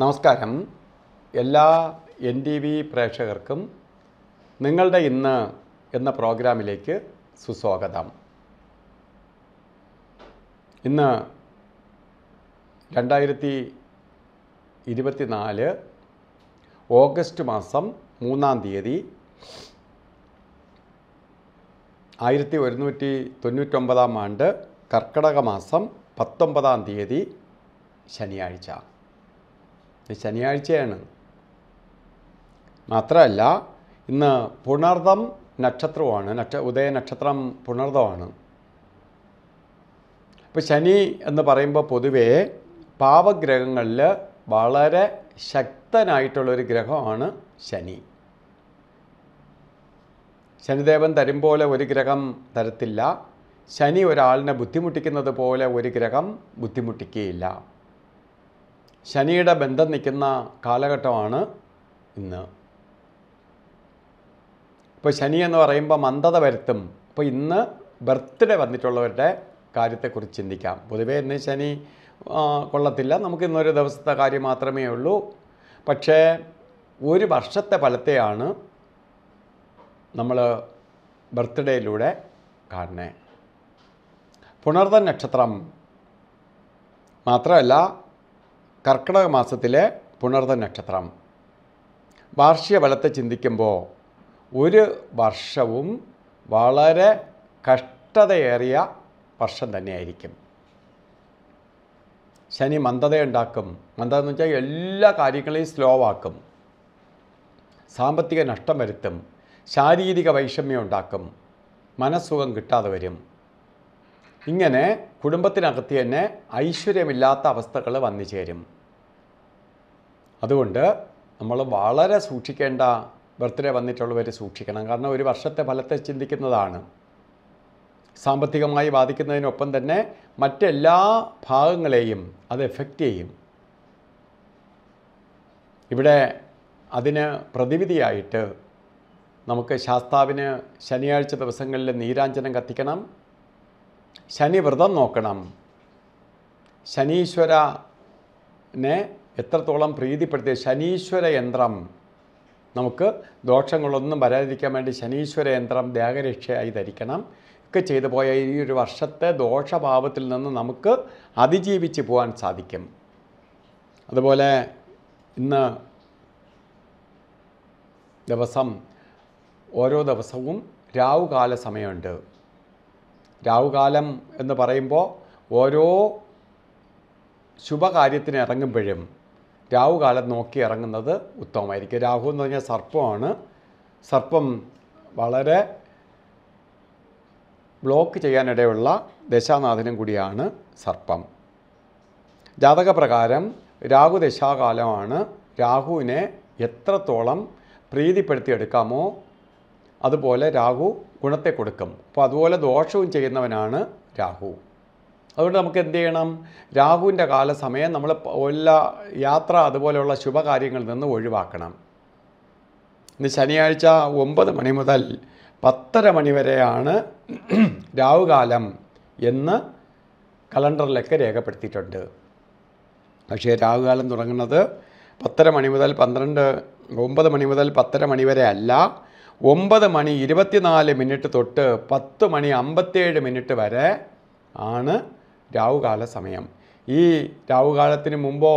നമസ്കാരം എല്ലാ N T V പ്രേക്ഷകർക്കും നിങ്ങളുടെ ഇന്ന് എന്ന പ്രോഗ്രാമിലേക്ക് സുസ്വാഗതം ഇന്ന് രണ്ടായിരത്തി ഇരുപത്തിനാല് ഓഗസ്റ്റ് മാസം മൂന്നാം തീയതി ആയിരത്തി ഒരുന്നൂറ്റി തൊണ്ണൂറ്റൊമ്പതാം ആണ്ട് കർക്കിടക മാസം പത്തൊമ്പതാം തീയതി ശനിയാഴ്ച ശനിയാഴ്ചയാണ് മാത്രമല്ല ഇന്ന് പുണർദം നക്ഷത്രമാണ് നക്ഷ ഉദയ നക്ഷത്രം പുണർദമാണ് അപ്പോൾ ശനി എന്ന് പറയുമ്പോൾ പൊതുവേ പാവഗ്രഹങ്ങളിൽ വളരെ ശക്തനായിട്ടുള്ളൊരു ഗ്രഹമാണ് ശനി ശനിദേവൻ തരും പോലെ ഒരു ഗ്രഹം തരത്തില്ല ശനി ഒരാളിനെ ബുദ്ധിമുട്ടിക്കുന്നത് പോലെ ഒരു ഗ്രഹം ബുദ്ധിമുട്ടിക്കുകയില്ല ശനിയുടെ ബന്ധം നിൽക്കുന്ന കാലഘട്ടമാണ് ഇന്ന് ഇപ്പോൾ ശനി എന്ന് പറയുമ്പോൾ മന്ദത വരുത്തും അപ്പോൾ ഇന്ന് ബർത്ത്ഡേ വന്നിട്ടുള്ളവരുടെ കാര്യത്തെക്കുറിച്ച് ചിന്തിക്കാം പൊതുവേ ഇന്ന് ശനി കൊള്ളത്തില്ല നമുക്ക് ഇന്നൊരു ദിവസത്തെ കാര്യം മാത്രമേ ഉള്ളൂ പക്ഷേ ഒരു വർഷത്തെ ഫലത്തെയാണ് നമ്മൾ ബർത്ത്ഡേയിലൂടെ കാണുന്നത് പുണർതൻ നക്ഷത്രം മാത്രമല്ല കർക്കിടക മാസത്തിലെ പുണർത നക്ഷത്രം വാർഷിക ബലത്തെ ചിന്തിക്കുമ്പോൾ ഒരു വർഷവും വളരെ കഷ്ടതയേറിയ വർഷം തന്നെയായിരിക്കും ശനി മന്ദതയുണ്ടാക്കും മന്ദത എന്ന് വെച്ചാൽ എല്ലാ കാര്യങ്ങളെയും സ്ലോ ആക്കും സാമ്പത്തിക നഷ്ടം വരുത്തും ശാരീരിക വൈഷമ്യം ഉണ്ടാക്കും മനസ്സുഖം കിട്ടാതെ വരും ഇങ്ങനെ കുടുംബത്തിനകത്ത് തന്നെ ഐശ്വര്യമില്ലാത്ത അവസ്ഥകൾ വന്നു ചേരും അതുകൊണ്ട് നമ്മൾ വളരെ സൂക്ഷിക്കേണ്ട ബർത്ത്ഡേ വന്നിട്ടുള്ളവർ സൂക്ഷിക്കണം കാരണം ഒരു വർഷത്തെ ഫലത്തെ ചിന്തിക്കുന്നതാണ് സാമ്പത്തികമായി ബാധിക്കുന്നതിനൊപ്പം തന്നെ മറ്റെല്ലാ ഭാഗങ്ങളെയും അത് എഫക്റ്റ് ചെയ്യും ഇവിടെ അതിന് പ്രതിവിധിയായിട്ട് നമുക്ക് ശാസ്താവിന് ശനിയാഴ്ച ദിവസങ്ങളിൽ നീരാഞ്ജനം കത്തിക്കണം ശനിവ്രതം നോക്കണം ശനീശ്വരനെ എത്രത്തോളം പ്രീതിപ്പെടുത്തിയ ശനീശ്വര യന്ത്രം നമുക്ക് ദോഷങ്ങളൊന്നും വരാതിരിക്കാൻ വേണ്ടി ശനീശ്വര യന്ത്രം ദേഹരക്ഷയായി ധരിക്കണം ഒക്കെ ചെയ്തു പോയ ഈ ഒരു വർഷത്തെ ദോഷഭാവത്തിൽ നിന്ന് നമുക്ക് അതിജീവിച്ച് പോകാൻ സാധിക്കും അതുപോലെ ഇന്ന് ദിവസം ഓരോ ദിവസവും രാവുകാല സമയമുണ്ട് രാഹുകാലം എന്ന് പറയുമ്പോൾ ഓരോ ശുഭകാര്യത്തിന് ഇറങ്ങുമ്പോഴും രാഹുകാലം നോക്കി ഇറങ്ങുന്നത് ഉത്തമമായിരിക്കും രാഹു എന്ന് പറഞ്ഞാൽ സർപ്പമാണ് സർപ്പം വളരെ ബ്ലോക്ക് ചെയ്യാനിടയുള്ള ദശാനാഥനും കൂടിയാണ് സർപ്പം ജാതകപ്രകാരം രാഹു ദശാകാലമാണ് രാഹുവിനെ എത്രത്തോളം പ്രീതിപ്പെടുത്തിയെടുക്കാമോ അതുപോലെ രാഹു ഗുണത്തെ കൊടുക്കും അപ്പോൾ അതുപോലെ ദോഷവും ചെയ്യുന്നവനാണ് രാഹു അതുകൊണ്ട് നമുക്ക് എന്ത് ചെയ്യണം രാഹുവിൻ്റെ കാലസമയം നമ്മൾ എല്ലാ യാത്ര അതുപോലെയുള്ള ശുഭകാര്യങ്ങളിൽ നിന്ന് ഒഴിവാക്കണം ഇന്ന് ശനിയാഴ്ച ഒമ്പത് മണി മുതൽ പത്തര മണി വരെയാണ് രാഹുകാലം എന്ന് കലണ്ടറിലൊക്കെ രേഖപ്പെടുത്തിയിട്ടുണ്ട് പക്ഷേ രാഹുകാലം തുടങ്ങുന്നത് പത്തര മണി മുതൽ പന്ത്രണ്ട് ഒമ്പത് മണി മുതൽ പത്തര മണി വരെ അല്ല ഒമ്പത് മണി ഇരുപത്തിനാല് മിനിറ്റ് തൊട്ട് പത്ത് മണി അമ്പത്തേഴ് മിനിറ്റ് വരെ ആണ് രാവുകാല സമയം ഈ രാവുകാലത്തിന് മുമ്പോ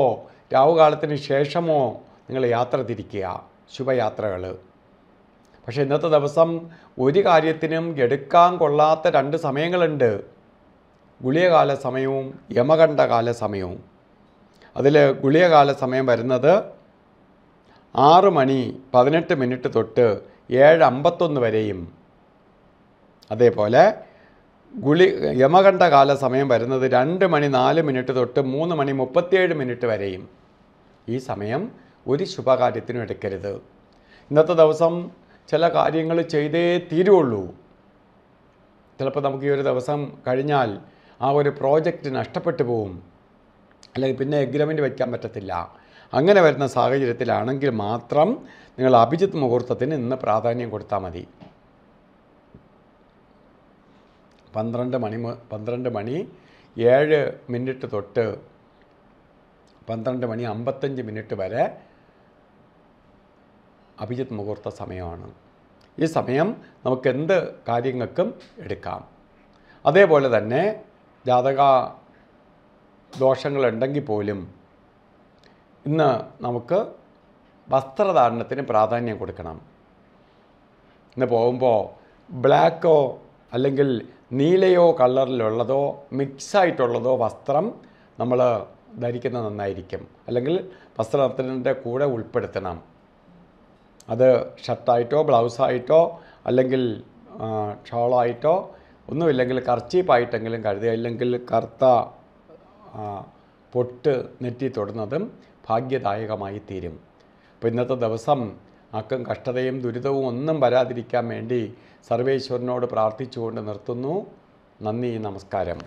രാവുകാലത്തിന് ശേഷമോ നിങ്ങൾ യാത്ര തിരിക്കുക ശുഭയാത്രകൾ പക്ഷേ ഇന്നത്തെ ദിവസം ഒരു കാര്യത്തിനും എടുക്കാൻ കൊള്ളാത്ത രണ്ട് സമയങ്ങളുണ്ട് ഗുളികകാല സമയവും യമകണ്ഠകാല സമയവും അതിൽ ഗുളികകാല സമയം വരുന്നത് ആറ് മണി പതിനെട്ട് മിനിറ്റ് തൊട്ട് ഏഴ് അമ്പത്തൊന്ന് വരെയും അതേപോലെ ഗുളി യമകണ്ഠകാല കാല സമയം വരുന്നത് രണ്ട് മണി നാല് മിനിറ്റ് തൊട്ട് മൂന്ന് മണി മുപ്പത്തിയേഴ് മിനിറ്റ് വരെയും ഈ സമയം ഒരു ശുഭകാര്യത്തിനും എടുക്കരുത് ഇന്നത്തെ ദിവസം ചില കാര്യങ്ങൾ ചെയ്തേ തീരുള്ളൂ ചിലപ്പോൾ നമുക്ക് ഈ ഒരു ദിവസം കഴിഞ്ഞാൽ ആ ഒരു പ്രോജക്റ്റ് നഷ്ടപ്പെട്ടു പോവും അല്ലെങ്കിൽ പിന്നെ എഗ്രിമെൻ്റ് വയ്ക്കാൻ പറ്റത്തില്ല അങ്ങനെ വരുന്ന സാഹചര്യത്തിലാണെങ്കിൽ മാത്രം നിങ്ങൾ അഭിജിത്ത് മുഹൂർത്തത്തിന് ഇന്ന് പ്രാധാന്യം കൊടുത്താൽ മതി പന്ത്രണ്ട് മണി പന്ത്രണ്ട് മണി ഏഴ് മിനിറ്റ് തൊട്ട് പന്ത്രണ്ട് മണി അമ്പത്തഞ്ച് മിനിറ്റ് വരെ അഭിജിത്ത് മുഹൂർത്ത സമയമാണ് ഈ സമയം നമുക്ക് എന്ത് കാര്യങ്ങൾക്കും എടുക്കാം അതേപോലെ തന്നെ ജാതക ദോഷങ്ങളുണ്ടെങ്കിൽ പോലും ഇന്ന് നമുക്ക് വസ്ത്രധാരണത്തിന് പ്രാധാന്യം കൊടുക്കണം ഇന്ന് പോകുമ്പോൾ ബ്ലാക്കോ അല്ലെങ്കിൽ നീലയോ കളറിലുള്ളതോ മിക്സായിട്ടുള്ളതോ വസ്ത്രം നമ്മൾ ധരിക്കുന്നത് നന്നായിരിക്കും അല്ലെങ്കിൽ വസ്ത്രത്തിൻ്റെ കൂടെ ഉൾപ്പെടുത്തണം അത് ഷർട്ടായിട്ടോ ബ്ലൗസായിട്ടോ അല്ലെങ്കിൽ ഷോളായിട്ടോ ഒന്നുമില്ലെങ്കിൽ കർച്ചീപ്പായിട്ടെങ്കിലും കരുതുക അല്ലെങ്കിൽ കറുത്ത പൊട്ട് നെറ്റി തൊടുന്നതും ഭാഗ്യദായകമായി തീരും അപ്പോൾ ഇന്നത്തെ ദിവസം ആർക്കും കഷ്ടതയും ദുരിതവും ഒന്നും വരാതിരിക്കാൻ വേണ്ടി സർവേശ്വരനോട് പ്രാർത്ഥിച്ചുകൊണ്ട് നിർത്തുന്നു നന്ദി നമസ്കാരം